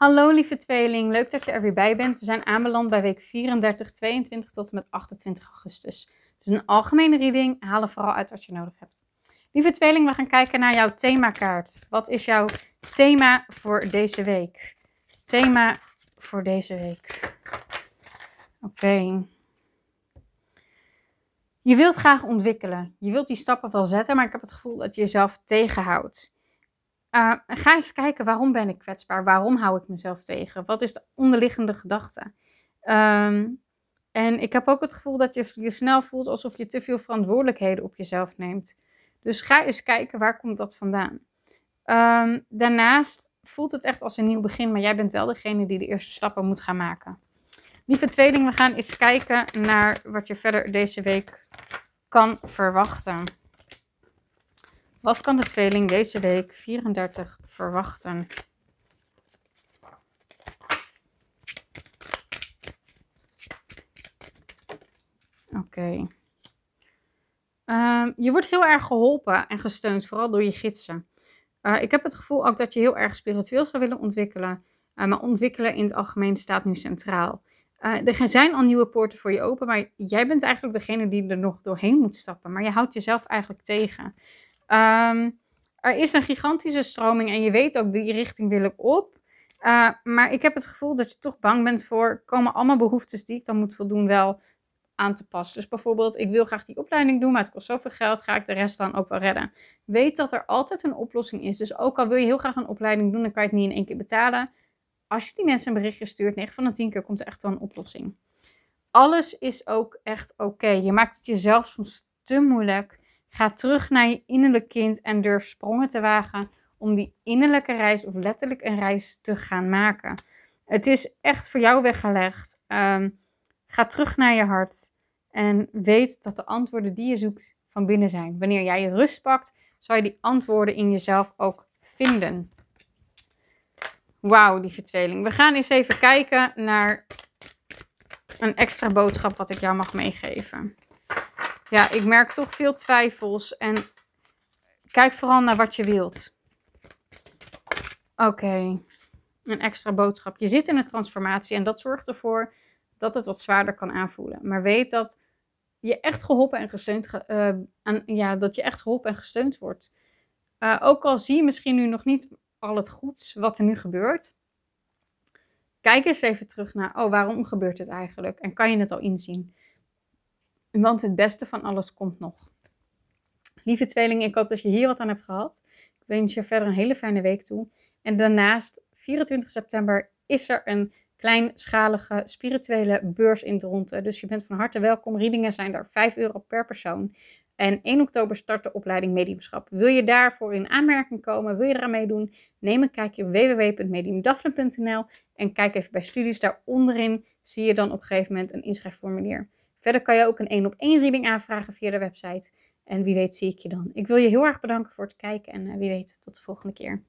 Hallo lieve tweeling, leuk dat je er weer bij bent. We zijn aanbeland bij week 34, 22 tot en met 28 augustus. Het is een algemene reading, haal vooral uit wat je nodig hebt. Lieve tweeling, we gaan kijken naar jouw themakaart. Wat is jouw thema voor deze week? Thema voor deze week. Oké. Je wilt graag ontwikkelen. Je wilt die stappen wel zetten, maar ik heb het gevoel dat je jezelf tegenhoudt. Eh, ga eens kijken waarom ben ik kwetsbaar? Waarom hou ik mezelf tegen? Wat is de onderliggende gedachte? Ehm, en ik heb ook het gevoel dat je je snel voelt alsof je te veel verantwoordelijkheden op jezelf neemt. Dus ga eens kijken waar komt dat vandaan. Um, daarnaast voelt het echt als een nieuw begin, maar jij bent wel degene die de eerste stappen moet gaan maken. Lieve tweeling, we gaan eens kijken naar wat je verder deze week kan verwachten. Wat kan de tweeling deze week 34 verwachten? Oké. Ehm, je wordt heel erg geholpen en gesteund, vooral door je gidsen. Eh, ik heb het gevoel ook dat je heel erg spiritueel zou willen ontwikkelen. Eh, maar ontwikkelen in het algemeen staat nu centraal. Eh, er zijn al nieuwe poorten voor je open, maar jij bent eigenlijk degene die er nog doorheen moet stappen. Maar je houdt jezelf eigenlijk tegen. Ehm, er is een gigantische stroming en je weet ook die richting wil ik op. Eh, maar ik heb het gevoel dat je toch bang bent voor komen allemaal behoeftes die ik dan moet voldoen wel aan te passen. Dus bijvoorbeeld, ik wil graag die opleiding doen, maar het kost zoveel geld, ga ik de rest dan ook wel redden. Weet dat er altijd een oplossing is. Dus ook al wil je heel graag een opleiding doen, dan kan je het niet in één keer betalen. Als je die mensen een berichtje stuurt, 9 van de 10 keer komt er echt wel een oplossing. Alles is ook echt oké. Je maakt het jezelf soms te moeilijk. Ga terug naar je innerlijk kind en durf sprongen te wagen om die innerlijke reis of letterlijk een reis te gaan maken. Het is echt voor jou weggelegd. Ehm, ga terug naar je hart en weet dat de antwoorden die je zoekt van binnen zijn. Wanneer jij je rust pakt, zal je die antwoorden in jezelf ook vinden. Wauw, die verteling. We gaan eens even kijken naar een extra boodschap wat ik jou mag meegeven. Ja, ik merk toch veel twijfels. En kijk vooral naar wat je wilt. Oké. Een extra boodschap. Je zit in een transformatie en dat zorgt ervoor dat het wat zwaarder kan aanvoelen. Maar weet dat je echt geholpen en gesteund, ge eh, ja, dat je echt geholpen en gesteund wordt. Eh, ook al zie je misschien nu nog niet al het goeds wat er nu gebeurt. Kijk eens even terug naar, oh, waarom gebeurt het eigenlijk? En kan je het al inzien? Want het beste van alles komt nog. Lieve tweeling, ik hoop dat je hier wat aan hebt gehad. Ik wens je verder een hele fijne week toe. En daarnaast, 24 september, is er een kleinschalige spirituele beurs in Dronten. Dus je bent van harte welkom. Readingen zijn daar 5 euro per persoon. En 1 oktober start de opleiding mediumschap. Wil je daarvoor in aanmerking komen? Wil je eraan meedoen? Neem een kijkje op www.mediumdafne.nl en kijk even bij studies. Daar onderin zie je dan op een gegeven moment een inschrijfformulier. Verder kan je ook een één op één reading aanvragen via de website. En wie weet zie ik je dan. Ik wil je heel erg bedanken voor het kijken en eh, wie weet tot de volgende keer.